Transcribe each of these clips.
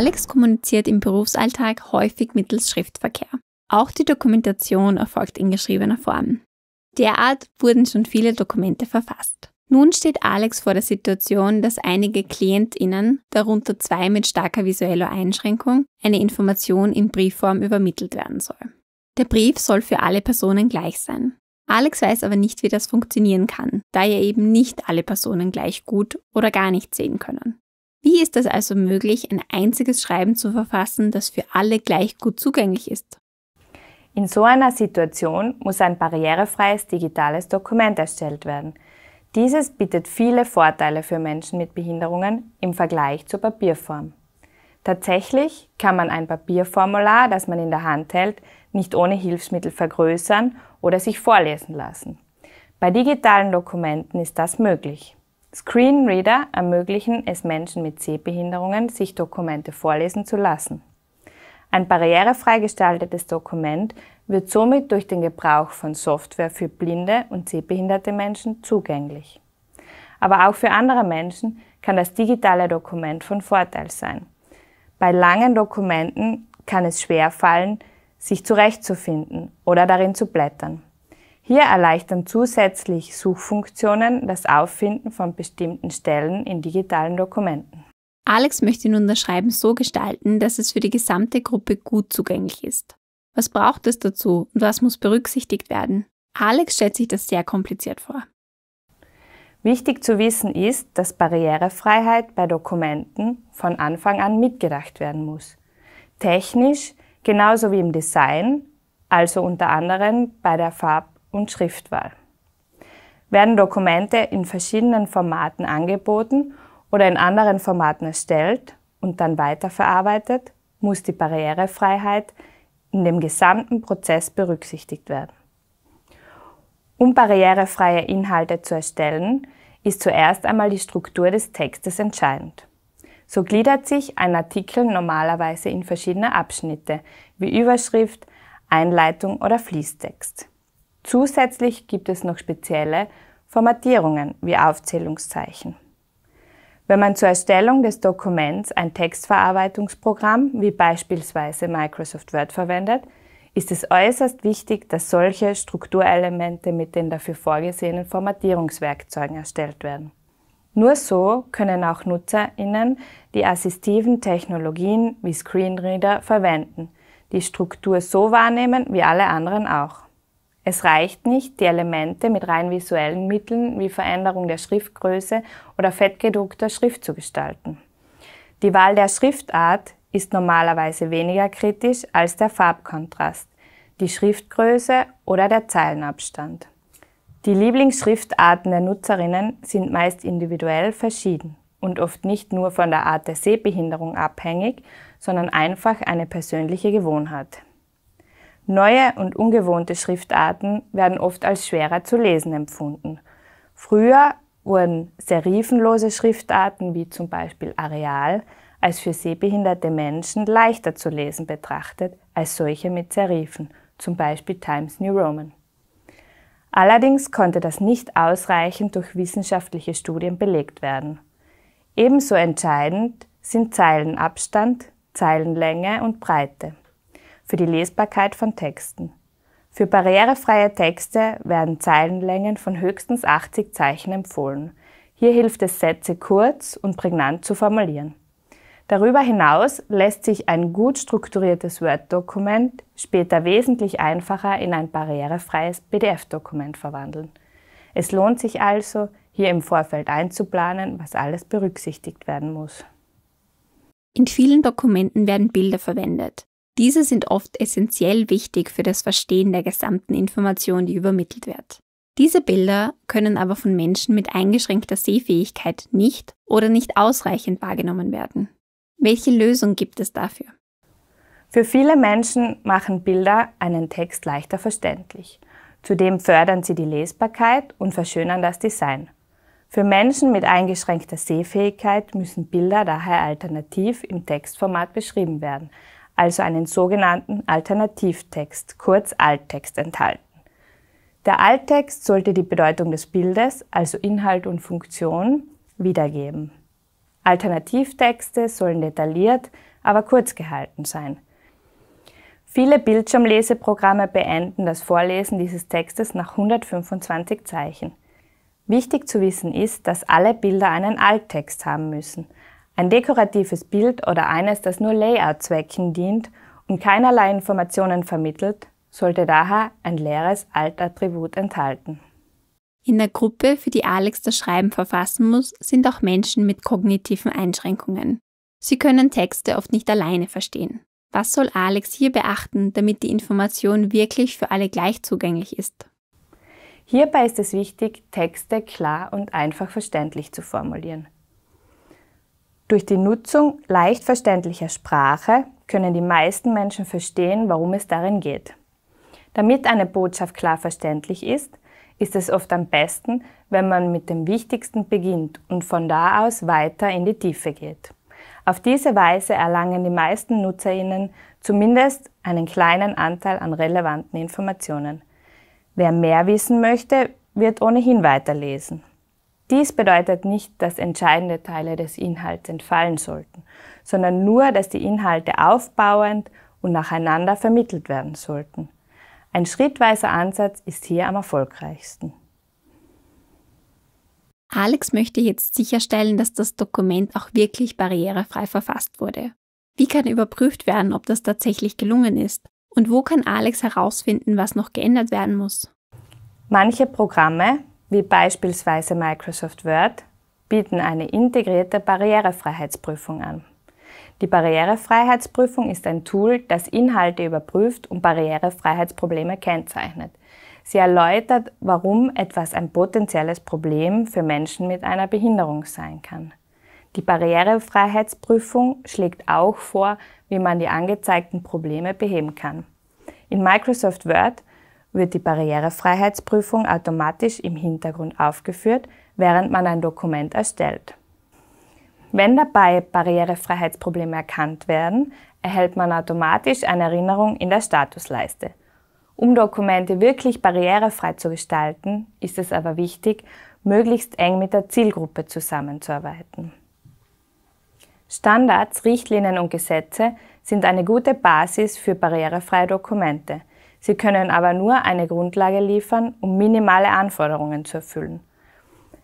Alex kommuniziert im Berufsalltag häufig mittels Schriftverkehr. Auch die Dokumentation erfolgt in geschriebener Form. Derart wurden schon viele Dokumente verfasst. Nun steht Alex vor der Situation, dass einige KlientInnen, darunter zwei mit starker visueller Einschränkung, eine Information in Briefform übermittelt werden soll. Der Brief soll für alle Personen gleich sein. Alex weiß aber nicht, wie das funktionieren kann, da ja eben nicht alle Personen gleich gut oder gar nicht sehen können. Wie ist es also möglich, ein einziges Schreiben zu verfassen, das für alle gleich gut zugänglich ist? In so einer Situation muss ein barrierefreies digitales Dokument erstellt werden. Dieses bietet viele Vorteile für Menschen mit Behinderungen im Vergleich zur Papierform. Tatsächlich kann man ein Papierformular, das man in der Hand hält, nicht ohne Hilfsmittel vergrößern oder sich vorlesen lassen. Bei digitalen Dokumenten ist das möglich. Screenreader ermöglichen es Menschen mit Sehbehinderungen, sich Dokumente vorlesen zu lassen. Ein barrierefrei gestaltetes Dokument wird somit durch den Gebrauch von Software für blinde und sehbehinderte Menschen zugänglich. Aber auch für andere Menschen kann das digitale Dokument von Vorteil sein. Bei langen Dokumenten kann es schwer fallen, sich zurechtzufinden oder darin zu blättern. Hier erleichtern zusätzlich Suchfunktionen das Auffinden von bestimmten Stellen in digitalen Dokumenten. Alex möchte nun das Schreiben so gestalten, dass es für die gesamte Gruppe gut zugänglich ist. Was braucht es dazu und was muss berücksichtigt werden? Alex stellt sich das sehr kompliziert vor. Wichtig zu wissen ist, dass Barrierefreiheit bei Dokumenten von Anfang an mitgedacht werden muss. Technisch genauso wie im Design, also unter anderem bei der Farb und Schriftwahl. Werden Dokumente in verschiedenen Formaten angeboten oder in anderen Formaten erstellt und dann weiterverarbeitet, muss die Barrierefreiheit in dem gesamten Prozess berücksichtigt werden. Um barrierefreie Inhalte zu erstellen, ist zuerst einmal die Struktur des Textes entscheidend. So gliedert sich ein Artikel normalerweise in verschiedene Abschnitte wie Überschrift, Einleitung oder Fließtext. Zusätzlich gibt es noch spezielle Formatierungen wie Aufzählungszeichen. Wenn man zur Erstellung des Dokuments ein Textverarbeitungsprogramm wie beispielsweise Microsoft Word verwendet, ist es äußerst wichtig, dass solche Strukturelemente mit den dafür vorgesehenen Formatierungswerkzeugen erstellt werden. Nur so können auch NutzerInnen die assistiven Technologien wie Screenreader verwenden, die Struktur so wahrnehmen wie alle anderen auch. Es reicht nicht, die Elemente mit rein visuellen Mitteln wie Veränderung der Schriftgröße oder fettgedruckter Schrift zu gestalten. Die Wahl der Schriftart ist normalerweise weniger kritisch als der Farbkontrast, die Schriftgröße oder der Zeilenabstand. Die Lieblingsschriftarten der Nutzerinnen sind meist individuell verschieden und oft nicht nur von der Art der Sehbehinderung abhängig, sondern einfach eine persönliche Gewohnheit. Neue und ungewohnte Schriftarten werden oft als schwerer zu lesen empfunden. Früher wurden serifenlose Schriftarten wie zum Beispiel Areal als für sehbehinderte Menschen leichter zu lesen betrachtet als solche mit Serifen, zum Beispiel Times New Roman. Allerdings konnte das nicht ausreichend durch wissenschaftliche Studien belegt werden. Ebenso entscheidend sind Zeilenabstand, Zeilenlänge und Breite für die Lesbarkeit von Texten. Für barrierefreie Texte werden Zeilenlängen von höchstens 80 Zeichen empfohlen. Hier hilft es, Sätze kurz und prägnant zu formulieren. Darüber hinaus lässt sich ein gut strukturiertes Word-Dokument später wesentlich einfacher in ein barrierefreies PDF-Dokument verwandeln. Es lohnt sich also, hier im Vorfeld einzuplanen, was alles berücksichtigt werden muss. In vielen Dokumenten werden Bilder verwendet. Diese sind oft essentiell wichtig für das Verstehen der gesamten Information, die übermittelt wird. Diese Bilder können aber von Menschen mit eingeschränkter Sehfähigkeit nicht oder nicht ausreichend wahrgenommen werden. Welche Lösung gibt es dafür? Für viele Menschen machen Bilder einen Text leichter verständlich. Zudem fördern sie die Lesbarkeit und verschönern das Design. Für Menschen mit eingeschränkter Sehfähigkeit müssen Bilder daher alternativ im Textformat beschrieben werden, also einen sogenannten Alternativtext, kurz Alttext, enthalten. Der Alttext sollte die Bedeutung des Bildes, also Inhalt und Funktion, wiedergeben. Alternativtexte sollen detailliert, aber kurz gehalten sein. Viele Bildschirmleseprogramme beenden das Vorlesen dieses Textes nach 125 Zeichen. Wichtig zu wissen ist, dass alle Bilder einen Alttext haben müssen – ein dekoratives Bild oder eines, das nur Layout-Zwecken dient und keinerlei Informationen vermittelt, sollte daher ein leeres Altattribut enthalten. In der Gruppe, für die Alex das Schreiben verfassen muss, sind auch Menschen mit kognitiven Einschränkungen. Sie können Texte oft nicht alleine verstehen. Was soll Alex hier beachten, damit die Information wirklich für alle gleich zugänglich ist? Hierbei ist es wichtig, Texte klar und einfach verständlich zu formulieren. Durch die Nutzung leicht verständlicher Sprache können die meisten Menschen verstehen, warum es darin geht. Damit eine Botschaft klar verständlich ist, ist es oft am besten, wenn man mit dem Wichtigsten beginnt und von da aus weiter in die Tiefe geht. Auf diese Weise erlangen die meisten Nutzerinnen zumindest einen kleinen Anteil an relevanten Informationen. Wer mehr wissen möchte, wird ohnehin weiterlesen. Dies bedeutet nicht, dass entscheidende Teile des Inhalts entfallen sollten, sondern nur, dass die Inhalte aufbauend und nacheinander vermittelt werden sollten. Ein schrittweiser Ansatz ist hier am erfolgreichsten. Alex möchte jetzt sicherstellen, dass das Dokument auch wirklich barrierefrei verfasst wurde. Wie kann überprüft werden, ob das tatsächlich gelungen ist? Und wo kann Alex herausfinden, was noch geändert werden muss? Manche Programme, wie beispielsweise Microsoft Word, bieten eine integrierte Barrierefreiheitsprüfung an. Die Barrierefreiheitsprüfung ist ein Tool, das Inhalte überprüft und Barrierefreiheitsprobleme kennzeichnet. Sie erläutert, warum etwas ein potenzielles Problem für Menschen mit einer Behinderung sein kann. Die Barrierefreiheitsprüfung schlägt auch vor, wie man die angezeigten Probleme beheben kann. In Microsoft Word wird die Barrierefreiheitsprüfung automatisch im Hintergrund aufgeführt, während man ein Dokument erstellt. Wenn dabei Barrierefreiheitsprobleme erkannt werden, erhält man automatisch eine Erinnerung in der Statusleiste. Um Dokumente wirklich barrierefrei zu gestalten, ist es aber wichtig, möglichst eng mit der Zielgruppe zusammenzuarbeiten. Standards, Richtlinien und Gesetze sind eine gute Basis für barrierefreie Dokumente. Sie können aber nur eine Grundlage liefern, um minimale Anforderungen zu erfüllen.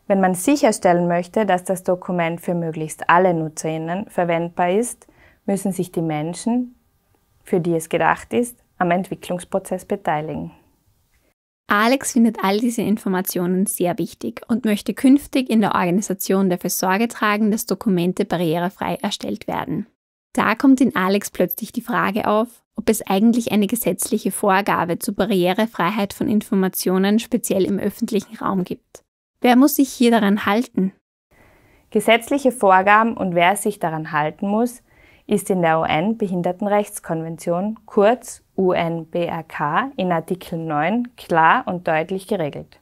Wenn man sicherstellen möchte, dass das Dokument für möglichst alle Nutzerinnen verwendbar ist, müssen sich die Menschen, für die es gedacht ist, am Entwicklungsprozess beteiligen. Alex findet all diese Informationen sehr wichtig und möchte künftig in der Organisation dafür Sorge tragen, dass Dokumente barrierefrei erstellt werden. Da kommt in Alex plötzlich die Frage auf, ob es eigentlich eine gesetzliche Vorgabe zur Barrierefreiheit von Informationen speziell im öffentlichen Raum gibt. Wer muss sich hier daran halten? Gesetzliche Vorgaben und wer sich daran halten muss, ist in der UN-Behindertenrechtskonvention, kurz UNBRK, in Artikel 9 klar und deutlich geregelt.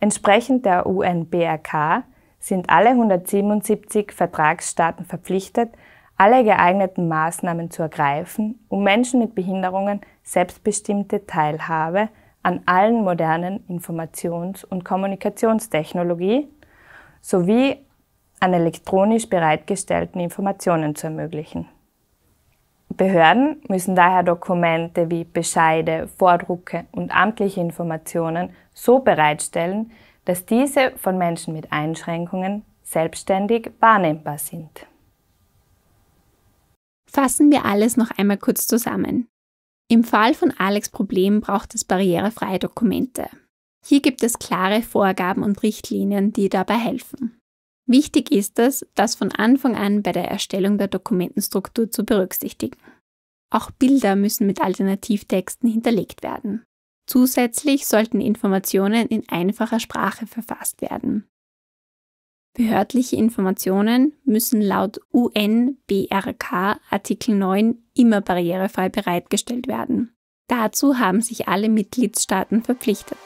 Entsprechend der UNBRK sind alle 177 Vertragsstaaten verpflichtet, alle geeigneten Maßnahmen zu ergreifen, um Menschen mit Behinderungen selbstbestimmte Teilhabe an allen modernen Informations- und Kommunikationstechnologie sowie an elektronisch bereitgestellten Informationen zu ermöglichen. Behörden müssen daher Dokumente wie Bescheide, Vordrucke und amtliche Informationen so bereitstellen, dass diese von Menschen mit Einschränkungen selbstständig wahrnehmbar sind. Fassen wir alles noch einmal kurz zusammen. Im Fall von Alex Problem braucht es barrierefreie Dokumente. Hier gibt es klare Vorgaben und Richtlinien, die dabei helfen. Wichtig ist es, das von Anfang an bei der Erstellung der Dokumentenstruktur zu berücksichtigen. Auch Bilder müssen mit Alternativtexten hinterlegt werden. Zusätzlich sollten Informationen in einfacher Sprache verfasst werden. Behördliche Informationen müssen laut UNBRK Artikel 9 immer barrierefrei bereitgestellt werden. Dazu haben sich alle Mitgliedstaaten verpflichtet.